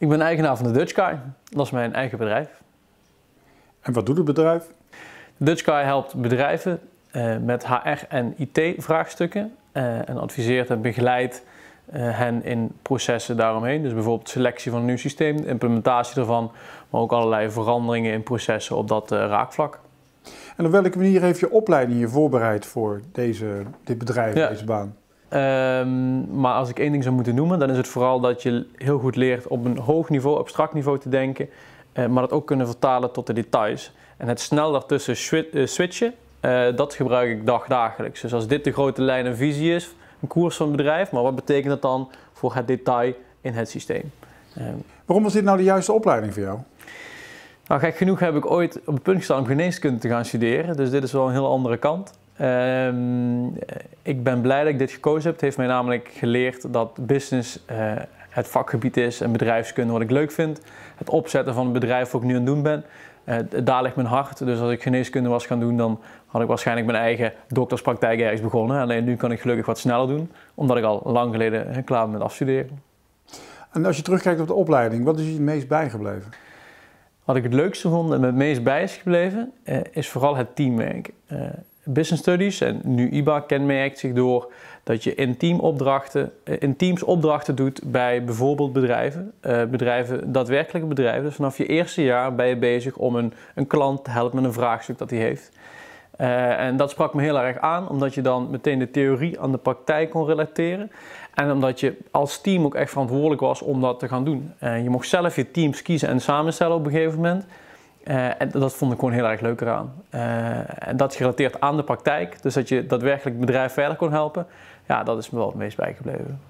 Ik ben eigenaar van de Dutch Dat is mijn eigen bedrijf. En wat doet het bedrijf? De Dutch helpt bedrijven eh, met HR- en IT-vraagstukken eh, en adviseert en begeleidt eh, hen in processen daaromheen. Dus bijvoorbeeld selectie van een nieuw systeem, implementatie daarvan, maar ook allerlei veranderingen in processen op dat raakvlak. En op welke manier heeft je opleiding je voorbereid voor deze, dit bedrijf, deze baan? Ehm, maar als ik één ding zou moeten noemen, dan is het vooral dat je heel goed leert op een hoog niveau, abstract niveau te denken, eh, maar dat ook kunnen vertalen tot de details. En het snel daartussen eh, switchen, eh, dat gebruik ik dag dagelijks. Dus als dit de grote lijn en visie is, een koers van het bedrijf, maar wat betekent dat dan voor het detail in het systeem? Ehm. Waarom was dit nou de juiste opleiding voor jou? Nou, gek genoeg heb ik ooit op het punt gestaan om geneeskunde te gaan studeren, dus dit is wel een heel andere kant. Ehm, ik ben blij dat ik dit gekozen heb. Het heeft mij namelijk geleerd dat business eh, het vakgebied is en bedrijfskunde wat ik leuk vind. Het opzetten van een bedrijf wat ik nu aan het doen ben. Eh, daar ligt mijn hart. Dus als ik geneeskunde was gaan doen, dan had ik waarschijnlijk mijn eigen dokterspraktijk ergens begonnen. Alleen nu kan ik gelukkig wat sneller doen, omdat ik al lang geleden klaar ben met afstuderen. En als je terugkijkt op de opleiding, wat is je het meest bijgebleven? Wat ik het leukste vond en het meest bij is gebleven, eh, is vooral het teamwerk. Business Studies en nu IBA kenmerkt zich door dat je in, team eh, in teams opdrachten doet bij bijvoorbeeld bedrijven. Eh, bedrijven, daadwerkelijke bedrijven. Dus vanaf je eerste jaar ben je bezig om een, een klant te helpen met een vraagstuk dat hij heeft. Eh, en dat sprak me heel erg aan, omdat je dan meteen de theorie aan de praktijk kon relateren. En omdat je als team ook echt verantwoordelijk was om dat te gaan doen. Uh, je mocht zelf je teams kiezen en samenstellen op een gegeven moment. Eh, en dat vond ik gewoon heel erg leuk eraan. Uh, en dat gerelateerd aan de praktijk, dus dat je daadwerkelijk het bedrijf verder kon helpen, ja, dat is me wel het meest bijgebleven.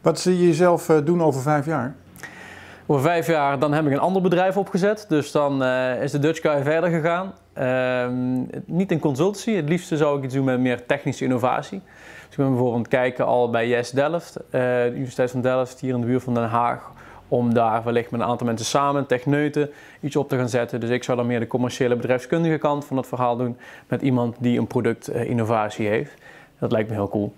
Wat zie je jezelf eh, doen over vijf jaar? Over vijf jaar dan heb ik een ander bedrijf opgezet, dus dan is de Dutch Guy verder gegaan. Ehm, niet in consultancy, het liefste zou ik iets doen met meer technische innovatie. Dus ik ben bijvoorbeeld aan het kijken al bij Yes Delft, de Universiteit van Delft, hier in de buurt van Den Haag om daar wellicht met een aantal mensen samen, techneuten, iets op te gaan zetten. Dus ik zou dan meer de commerciële bedrijfskundige kant van het verhaal doen met iemand die een product eh, innovatie heeft. Dat lijkt me heel cool.